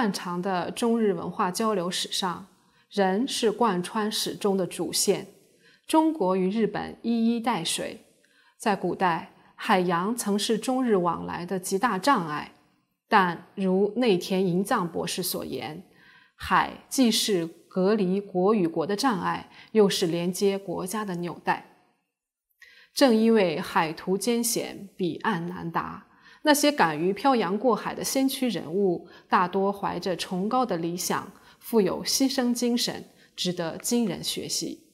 漫长的中日文化交流史上，人是贯穿始终的主线。中国与日本一衣带水，在古代，海洋曾是中日往来的极大障碍。但如内田银藏博士所言，海既是隔离国与国的障碍，又是连接国家的纽带。正因为海途艰险，彼岸难达。那些敢于漂洋过海的先驱人物，大多怀着崇高的理想，富有牺牲精神，值得今人学习。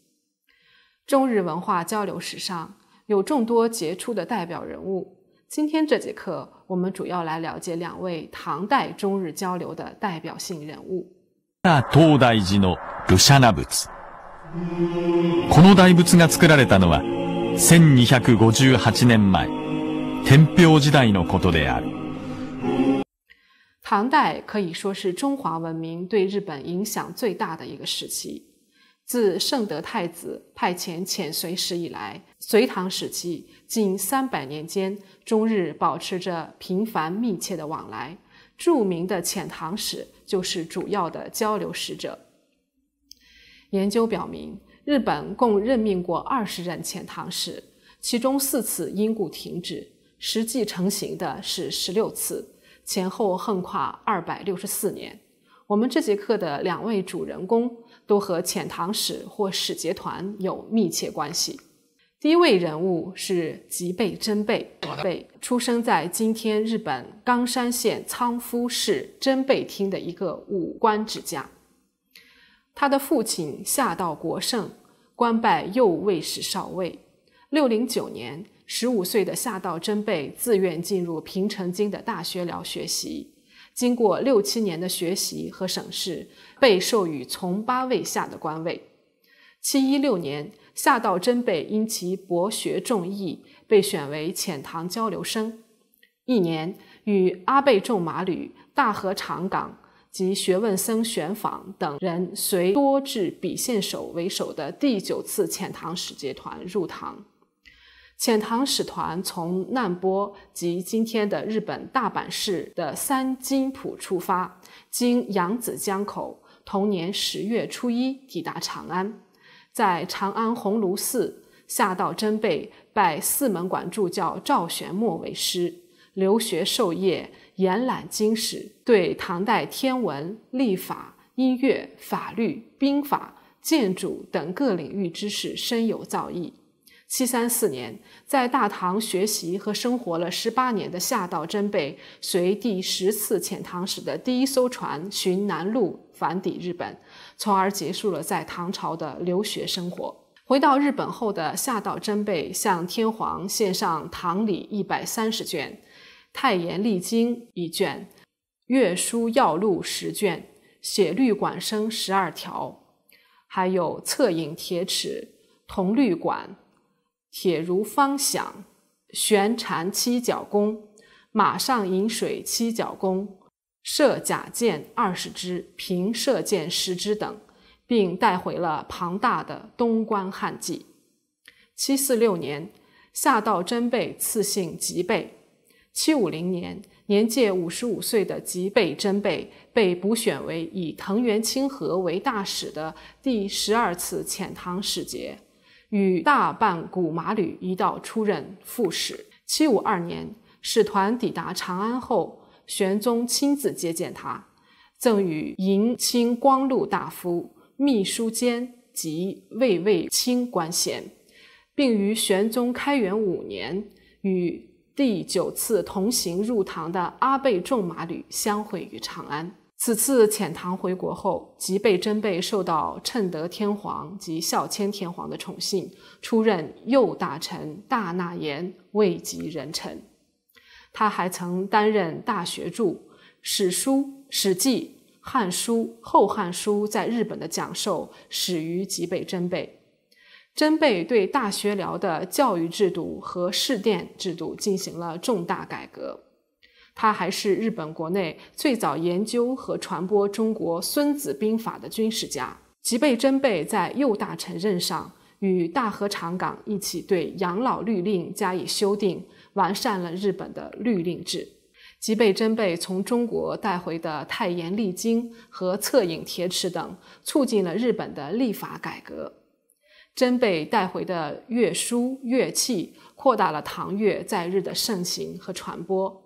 中日文化交流史上有众多杰出的代表人物。今天这节课，我们主要来了解两位唐代中日交流的代表性人物。この大仏が作られたのは1258年前。天平時代のことである。唐代可以说是中华文明对日本影响最大的一个时期。自圣德太子派遣遣隋使以来，隋唐时期近三百年间，中日保持着频繁密切的往来。著名的遣唐使就是主要的交流使者。研究表明，日本共任命过二十任遣唐使，其中四次因故停止，实际成型的是十六次，前后横跨二百六十四年。我们这节课的两位主人公都和遣唐使或使节团有密切关系。第一位人物是吉备真备，出生在今天日本冈山县仓敷市真备町的一个武官之家。他的父亲下道国胜，官拜右卫士少尉，六零九年。十五岁的夏道真备自愿进入平城京的大学寮学习，经过六七年的学习和省试，被授予从八位下的官位。七一六年，夏道真备因其博学众义，被选为遣唐交流生，一年与阿倍仲麻吕、大和长冈及学问僧玄访等人随多智比县守为首的第九次遣唐使节团入唐。遣唐使团从难波及今天的日本大阪市的三津浦出发，经扬子江口，同年十月初一抵达长安，在长安鸿胪寺下道真备拜四门馆助教赵玄默为师，留学授业，研览经史，对唐代天文、历法、音乐、法律、兵法、建筑等各领域知识深有造诣。七三四年，在大唐学习和生活了十八年的夏道真备，随第十次遣唐使的第一艘船寻南路返抵日本，从而结束了在唐朝的留学生活。回到日本后的夏道真备，向天皇献上唐礼一百三十卷、太延历经一卷、月书要录十卷、写律管生十二条，还有侧影铁尺、铜律管。铁如方响，悬缠七角弓，马上饮水七角弓，射甲箭二十支，平射箭十支等，并带回了庞大的东关汉记。七四六年，下道真备赐姓吉备。七五零年，年届五十五岁的吉备真备被补选为以藤原清河为大使的第十二次遣唐使节。与大伴古马吕一道出任副使。七五二年，使团抵达长安后，玄宗亲自接见他，赠与迎亲光禄大夫、秘书监及卫尉卿官衔，并于玄宗开元五年与第九次同行入唐的阿倍仲马吕相会于长安。此次遣唐回国后，吉备真备受到称德天皇及孝谦天皇的宠幸，出任右大臣大纳言，位极人臣。他还曾担任大学著《史书》《史记》《汉书》《后汉书》在日本的讲授始于吉备真备。真备对大学寮的教育制度和试殿制度进行了重大改革。他还是日本国内最早研究和传播中国《孙子兵法》的军事家。吉备真备在右大臣任上，与大和长港一起对养老律令加以修订，完善了日本的律令制。吉备真备从中国带回的《太严历经》和《侧影铁尺》等，促进了日本的立法改革。真备带回的乐书、乐器，扩大了唐乐在日的盛行和传播。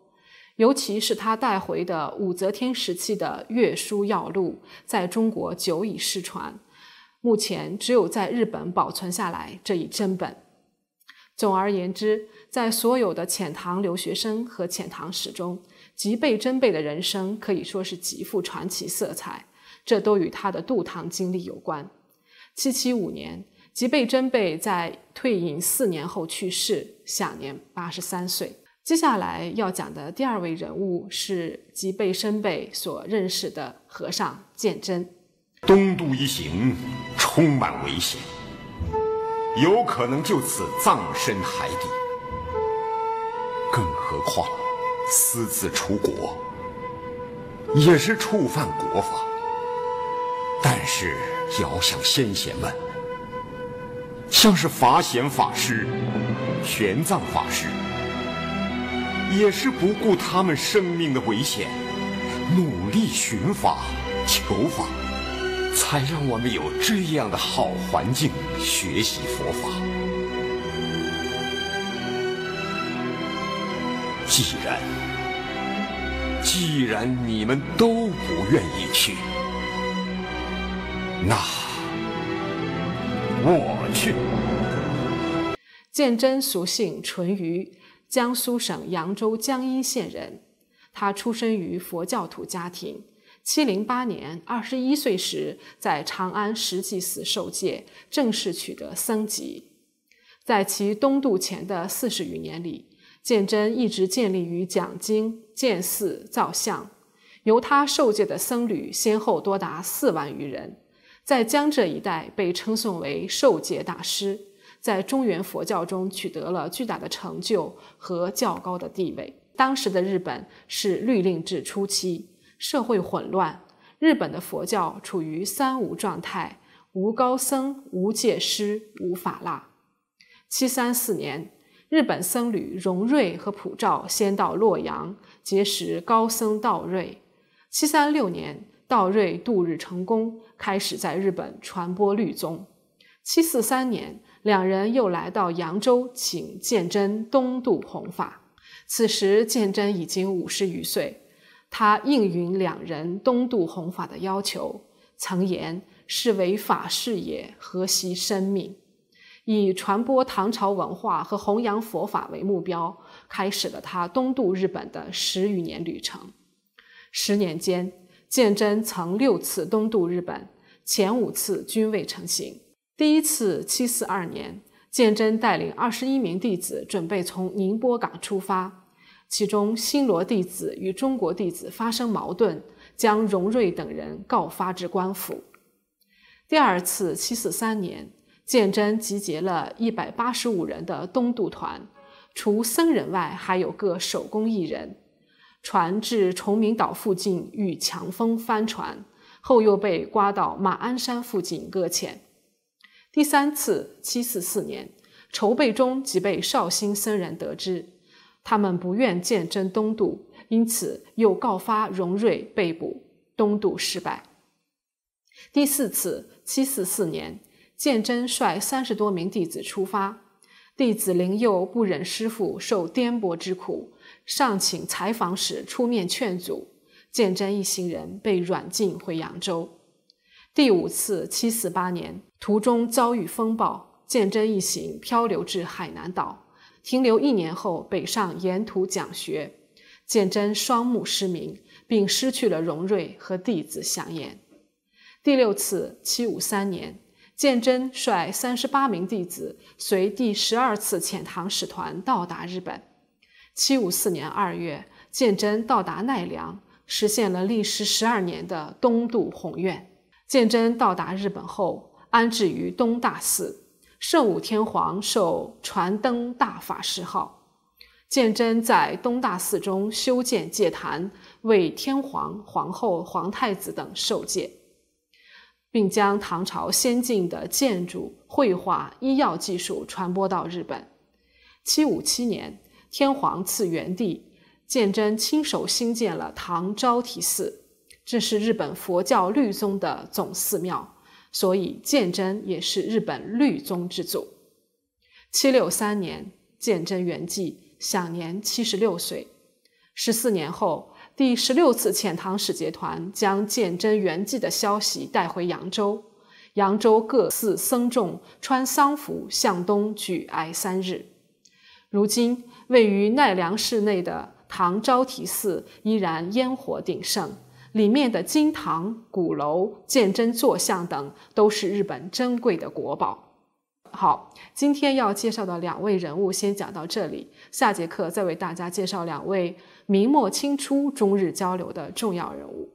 尤其是他带回的武则天时期的《月书要录》，在中国久已失传，目前只有在日本保存下来这一真本。总而言之，在所有的遣唐留学生和遣唐使中，吉备真备的人生可以说是极富传奇色彩，这都与他的渡唐经历有关。七七五年，吉备真备在退隐四年后去世，享年八十三岁。接下来要讲的第二位人物是即被身贝所认识的和尚鉴真。东渡一行充满危险，有可能就此葬身海底。更何况私自出国也是触犯国法。但是遥想先贤们，像是法显法师、玄奘法师。也是不顾他们生命的危险，努力寻法、求法，才让我们有这样的好环境学习佛法。既然，既然你们都不愿意去，那我去。鉴真俗姓淳于。江苏省扬州江阴县人，他出生于佛教徒家庭。七零八年，二十一岁时，在长安石季寺受戒，正式取得僧籍。在其东渡前的四十余年里，鉴真一直建立于讲经、建寺、造像，由他受戒的僧侣先后多达四万余人，在江浙一带被称颂为受戒大师。在中原佛教中取得了巨大的成就和较高的地位。当时的日本是律令制初期，社会混乱，日本的佛教处于三无状态：无高僧、无戒师、无法腊。七三四年，日本僧侣荣瑞和普照先到洛阳结识高僧道瑞。七三六年，道瑞度日成功，开始在日本传播律宗。七四三年。两人又来到扬州，请鉴真东渡弘法。此时鉴真已经五十余岁，他应允两人东渡弘法的要求，曾言：“是为法事也，何惜生命？”以传播唐朝文化和弘扬佛法为目标，开始了他东渡日本的十余年旅程。十年间，鉴真曾六次东渡日本，前五次均未成行。第一次，七四二年，鉴真带领二十一名弟子准备从宁波港出发，其中新罗弟子与中国弟子发生矛盾，将荣瑞等人告发至官府。第二次，七四三年，鉴真集结了一百八十五人的东渡团，除僧人外，还有各手工艺人。船至崇明岛附近遇强风翻船，后又被刮到马鞍山附近搁浅。第三次，七四四年，筹备中即被绍兴僧人得知，他们不愿鉴真东渡，因此又告发荣瑞被捕，东渡失败。第四次，七四四年，鉴真率三十多名弟子出发，弟子灵佑不忍师父受颠簸之苦，上请采访使出面劝阻，鉴真一行人被软禁回扬州。第五次，七四八年。途中遭遇风暴，鉴真一行漂流至海南岛，停留一年后北上，沿途讲学。鉴真双目失明，并失去了荣睿和弟子祥彦。第六次，七五三年，鉴真率三十八名弟子随第十二次遣唐使团到达日本。七五四年二月，鉴真到达奈良，实现了历时十二年的东渡宏愿。鉴真到达日本后。安置于东大寺，圣武天皇受传灯大法师号，鉴真在东大寺中修建戒坛，为天皇、皇后、皇太子等受戒，并将唐朝先进的建筑、绘画、医药技术传播到日本。七五七年，天皇赐元帝，鉴真亲手兴建了唐招提寺，这是日本佛教律宗的总寺庙。所以鉴真也是日本律宗之祖。七六三年，鉴真圆寂，享年七十六岁。十四年后，第十六次遣唐使节团将鉴真圆寂的消息带回扬州，扬州各寺僧众穿丧服向东举哀三日。如今，位于奈良市内的唐招提寺依然烟火鼎盛。里面的金堂、鼓楼、鉴真坐像等，都是日本珍贵的国宝。好，今天要介绍的两位人物先讲到这里，下节课再为大家介绍两位明末清初中日交流的重要人物。